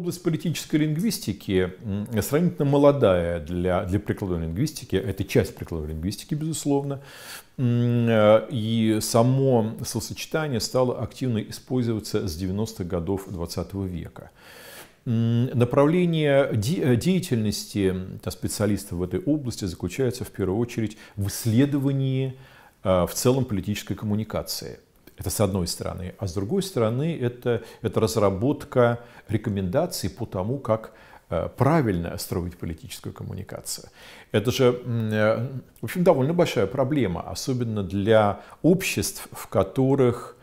область политической лингвистики сравнительно молодая для, для прикладной лингвистики. Это часть прикладной лингвистики, безусловно. Э, и само словосочетание стало активно использоваться с 90-х годов 20 века. Направление э, деятельности специалистов в этой области заключается в первую очередь в исследовании э, в целом политической коммуникации – это с одной стороны. А с другой стороны, это, это разработка рекомендаций по тому, как э, правильно строить политическую коммуникацию. Это же, э, в общем, довольно большая проблема, особенно для обществ, в которых,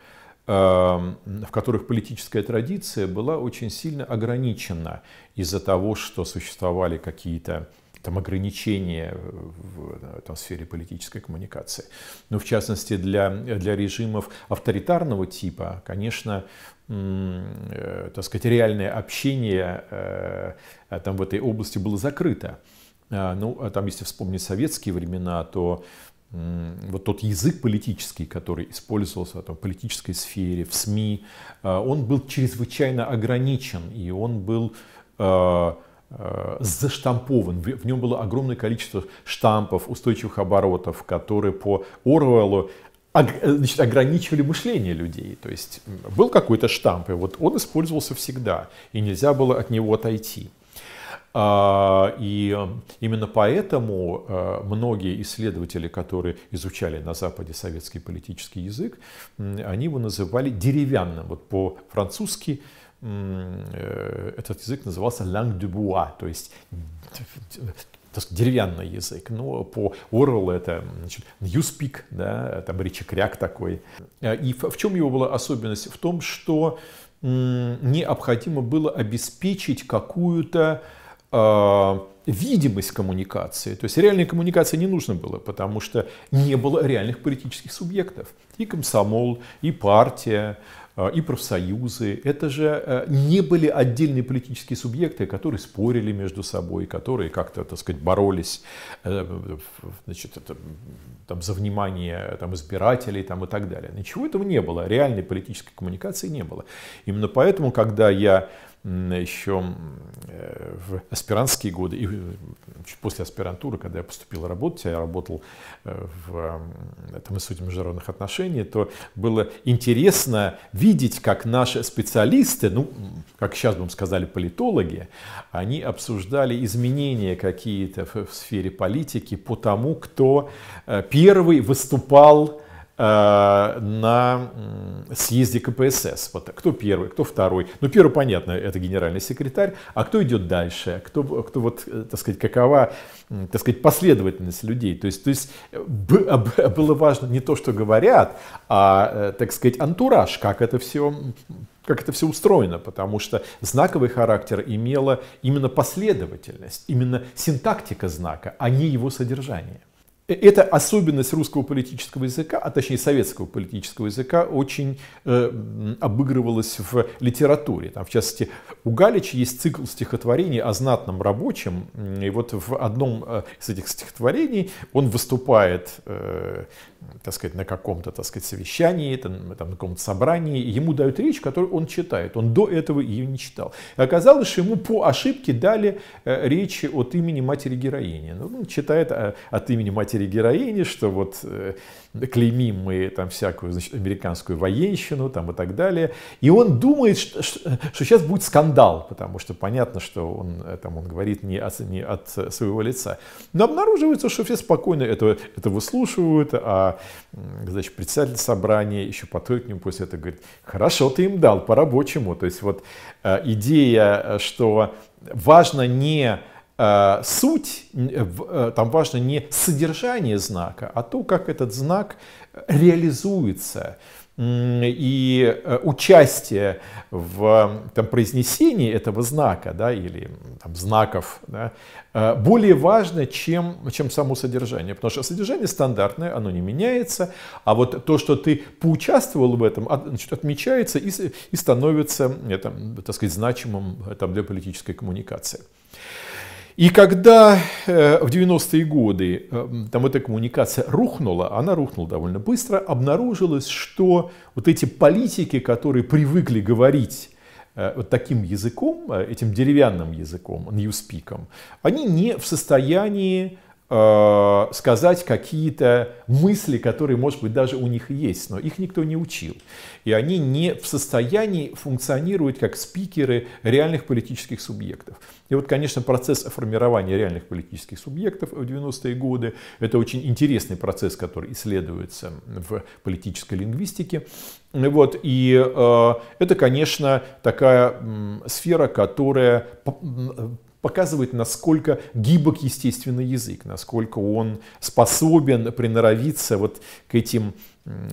эм, в которых политическая традиция была очень сильно ограничена из-за того, что существовали какие-то там, ограничения в там, сфере политической коммуникации. Но ну, в частности для, для режимов авторитарного типа, конечно, э, так сказать, реальное общение э, там, в этой области было закрыто. А, ну, а там, если вспомнить советские времена, то вот тот язык политический, который использовался в политической сфере, в СМИ, э, он был чрезвычайно ограничен, и он был Э, заштампован, в нем было огромное количество штампов, устойчивых оборотов, которые по Оруэллу э, значит, ограничивали мышление людей. То есть был какой-то штамп, и вот он использовался всегда, и нельзя было от него отойти. А, и э, именно поэтому многие исследователи, которые изучали на Западе советский политический язык, они его называли деревянным. Вот по-французски Э, этот язык назывался ланг de bois», то есть деревянный язык, но ну, по Орвеллу это значит, newspeak, да, там речекряк такой. Э, и в, чем его была особенность? В том, что необходимо было обеспечить какую-то э, видимость коммуникации. То есть реальной коммуникации не нужно было, потому что не было реальных политических субъектов. И комсомол, и партия, Э, и профсоюзы. Это же э, не были отдельные политические субъекты, которые спорили между собой, которые как-то, так сказать, боролись э, значит, это, там, за внимание там, избирателей там, и так далее. Ничего этого не было. Реальной политической коммуникации не было. Именно поэтому, когда я еще э, в аспирантские годы и э, после аспирантуры, когда я поступил работать, я работал э, в этом институте международных отношений, то было интересно видеть, как наши специалисты, ну, как сейчас бы сказали, политологи, они обсуждали изменения какие-то в сфере политики по тому, кто первый выступал Э, на съезде КПСС. Вот, кто первый, кто второй. Ну, первый, понятно, это генеральный секретарь. А кто идет дальше? Кто, кто вот, э, так сказать, какова, так сказать, последовательность людей? То есть, то есть а, а было важно не то, что говорят, а, э, так сказать, антураж, как это все как это все устроено, потому что знаковый характер имела именно последовательность, именно синтактика знака, а не его содержание. Э, эта особенность русского политического языка, а точнее советского политического языка, очень э, обыгрывалась в литературе. Там, в частности, у Галича есть цикл стихотворений о знатном рабочем. И вот в одном э, из этих стихотворений он выступает э, так сказать, на каком-то, так сказать, совещании, там, там, на каком-то собрании, ему дают речь, которую он читает. Он до этого ее не читал. И оказалось, что ему по ошибке дали э, речи от имени матери-героини. Ну, он читает э, от имени матери-героини, что вот э, клеймим мы там всякую, значит, американскую военщину там и так далее. И он думает, что, что, что сейчас будет скандал, потому что понятно, что он, э, там, он говорит не от, не от своего лица. Но обнаруживается, что все спокойно это, это выслушивают, а а значит, председатель собрания еще подходит к нему после этого говорит, хорошо, ты им дал по-рабочему. То есть вот э, идея, э, что важно не э, суть, там важно не содержание знака, а то, как этот знак реализуется и э, участие в там, произнесении этого знака да, или там, знаков да, э, более важно, чем, чем само содержание. Потому что содержание стандартное, оно не меняется, а вот то, что ты поучаствовал в этом, значит, отмечается и, и становится это, так сказать, значимым э, там, для политической коммуникации. И когда э, в 90-е годы э, там эта коммуникация рухнула, она рухнула довольно быстро, обнаружилось, что вот эти политики, которые привыкли говорить э, вот таким языком, э, этим деревянным языком, ньюспиком, они не в состоянии Э, сказать какие-то мысли, которые, может быть, даже у них есть, но их никто не учил. И они не в состоянии функционировать как спикеры реальных политических субъектов. И вот, конечно, процесс формирования реальных политических субъектов в 90-е годы – это очень интересный процесс, который исследуется в политической лингвистике. Вот, и э, это, конечно, такая э, сфера, которая показывает, насколько гибок естественный язык, насколько он способен приноровиться вот к этим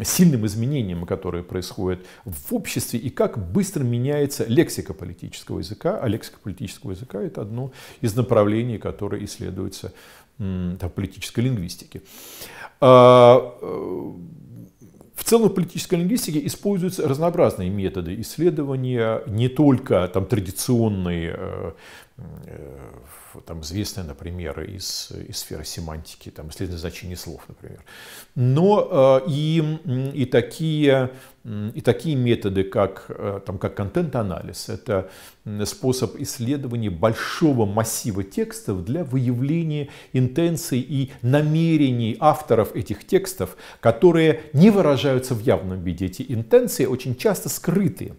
сильным изменениям, которые происходят в обществе, и как быстро меняется лексика политического языка. А лексика политического языка – это одно из направлений, которое исследуется в политической лингвистике. А, э, в целом в политической лингвистике используются разнообразные методы исследования, не только там, традиционные э, Э, там известны, например, из, из сферы семантики, там исследование значения слов, например. Но э, и, и, такие, и такие методы, как, э, там, как контент-анализ, это способ исследования большого массива текстов для выявления интенций и намерений авторов этих текстов, которые не выражаются в явном виде. Эти интенции очень часто скрытые.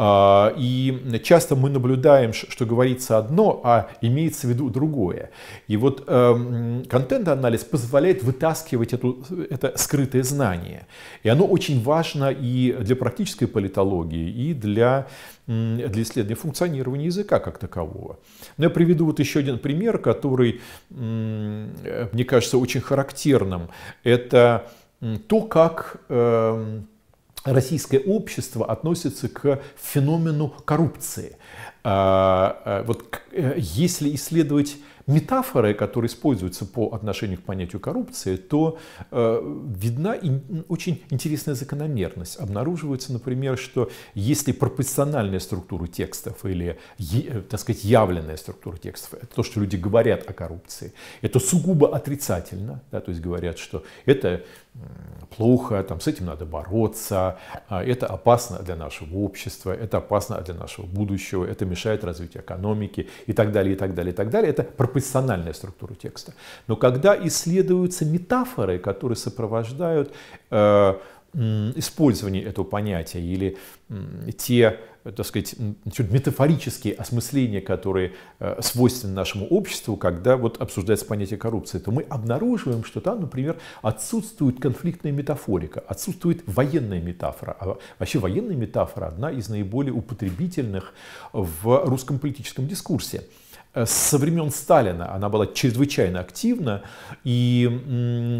А, и часто мы наблюдаем, что говорится одно, а имеется в виду другое. И вот эм, контент-анализ позволяет вытаскивать эту, это скрытое знание. И оно очень важно и для практической политологии, и для, для исследования функционирования языка как такового. Но я приведу вот еще один пример, который, мне кажется, очень характерным. Это то, как эм, российское общество относится к феномену коррупции. А, а, вот э, если исследовать метафоры, которые используются по отношению к понятию коррупции, то э, видна и очень интересная закономерность. Обнаруживается, например, что если пропорциональная структура текстов или, э, так сказать, явленная структура текстов, это то, что люди говорят о коррупции, это сугубо отрицательно, да, то есть говорят, что это плохо, там, с этим надо бороться, а это опасно для нашего общества, это опасно для нашего будущего, это мешает развитию экономики и так далее, и так далее, и так далее. Это позициональная структура текста. Но когда исследуются метафоры, которые сопровождают э, использование этого понятия или те, так сказать, метафорические осмысления, которые э, свойственны нашему обществу, когда вот обсуждается понятие коррупции, то мы обнаруживаем, что там, например, отсутствует конфликтная метафорика, отсутствует военная метафора. А вообще военная метафора одна из наиболее употребительных в русском политическом дискурсе. Э, со времен Сталина она была чрезвычайно активна, и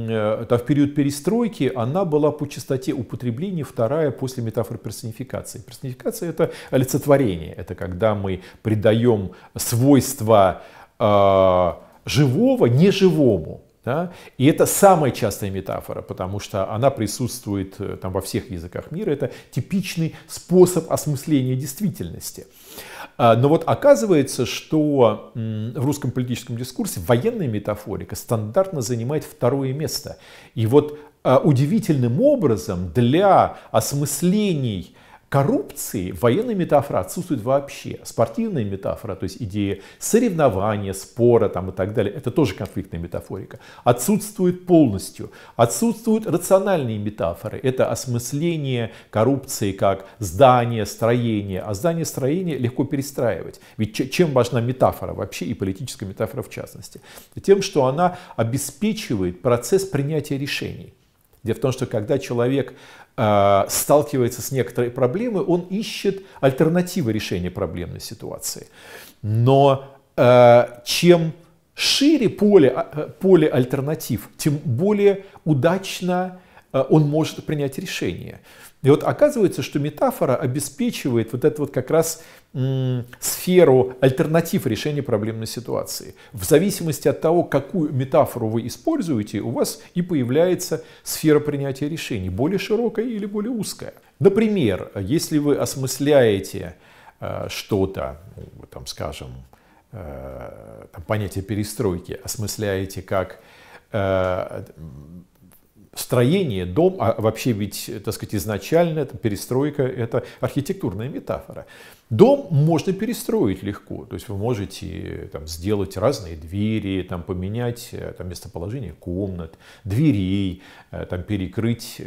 э, то в период перестройки она была по частоте употребления вторая после метафоры персонификации. Персонификация – это олицетворение, это когда мы придаем свойства э, живого неживому. Да? И это самая частая метафора, потому что она присутствует э, там, во всех языках мира. Это типичный способ осмысления действительности. А, но вот оказывается, что в русском политическом дискурсе военная метафорика стандартно занимает второе место. И вот а, удивительным образом для осмыслений Коррупции военная метафора отсутствует вообще. Спортивная метафора, то есть идея соревнования, спора там, и так далее, это тоже конфликтная метафорика, отсутствует полностью. Отсутствуют рациональные метафоры. Это осмысление коррупции как здание, строение. А здание, строение легко перестраивать. Ведь чем важна метафора вообще и политическая метафора в частности? Тем, что она обеспечивает процесс принятия решений. Дело в том, что когда человек а, сталкивается с некоторой проблемой, он ищет альтернативы решения проблемной ситуации. Но а, чем шире поле, а, поле альтернатив, тем более удачно Э, он может принять решение. И вот оказывается, что метафора обеспечивает вот эту вот как раз сферу альтернатив решения проблемной ситуации. В зависимости от того, какую метафору вы используете, у вас и появляется сфера принятия решений, более широкая или более узкая. Например, если вы осмысляете э, что-то, ну, там, скажем, э, там, понятие перестройки осмысляете как строение, дом, а вообще ведь, э, так сказать, изначально это перестройка, это архитектурная метафора. Дом можно перестроить легко, то есть вы можете э, там, сделать разные двери, там, поменять э, там, местоположение комнат, дверей, э, там, перекрыть,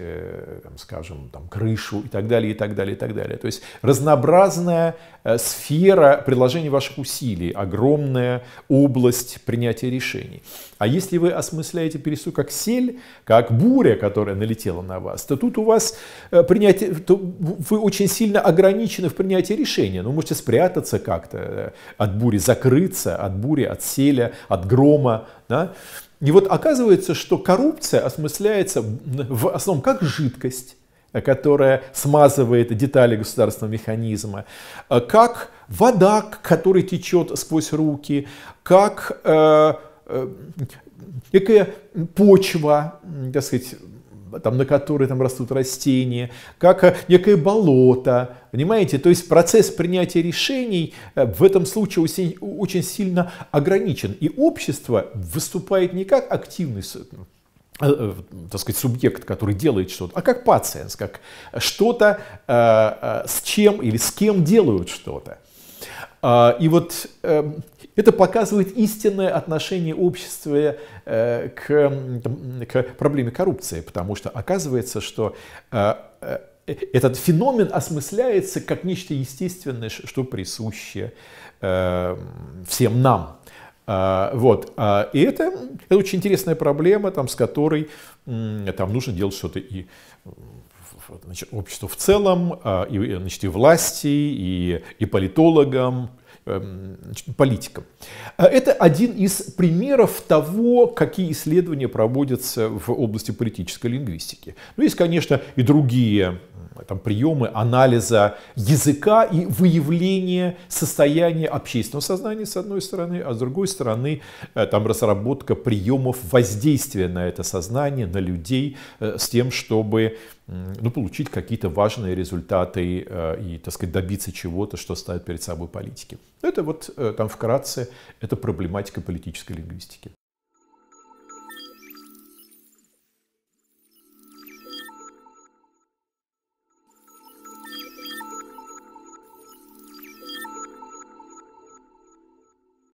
там, скажем, там, крышу и так далее, и так далее, и так далее. То есть разнообразная сфера приложения ваших усилий, огромная область принятия решений. А если вы осмысляете перестройку как сель, как буря, которая налетела на вас, то тут у вас принятие, то вы очень сильно ограничены в принятии решений решение. Но ну, можете спрятаться как-то э, от бури, закрыться от бури, от селя, от грома. Да? И вот оказывается, что коррупция осмысляется в основном как жидкость, которая смазывает детали государственного механизма, э, как вода, которая течет сквозь руки, как э, э, некая почва, так сказать, там, на которой там растут растения, как э, некое болото, понимаете? То есть процесс принятия решений э, в этом случае очень, очень сильно ограничен. И общество выступает не как активный э, так сказать, субъект, который делает что-то, а как пациент, как что-то, с чем или с кем делают что-то. А, и вот эм, это показывает истинное отношение общества э, к, к проблеме коррупции, потому что оказывается, что э, э этот феномен осмысляется как нечто естественное, что присуще э, всем нам. Э, вот. А, и это, это очень интересная проблема, там, с которой там нужно делать что-то и значит, обществу в целом, а, и, значит, и власти, и, и политологам, Эм, политикам. А это один из примеров того, какие исследования проводятся в области политической лингвистики. Но ну, есть, конечно, и другие там, приемы анализа языка и выявления состояния общественного сознания с одной стороны, а с другой стороны э, там разработка приемов воздействия на это сознание, на людей э, с тем, чтобы ну, получить какие-то важные результаты э, и, так сказать, добиться чего-то, что ставят перед собой политики. Это вот там вкратце, это проблематика политической лингвистики.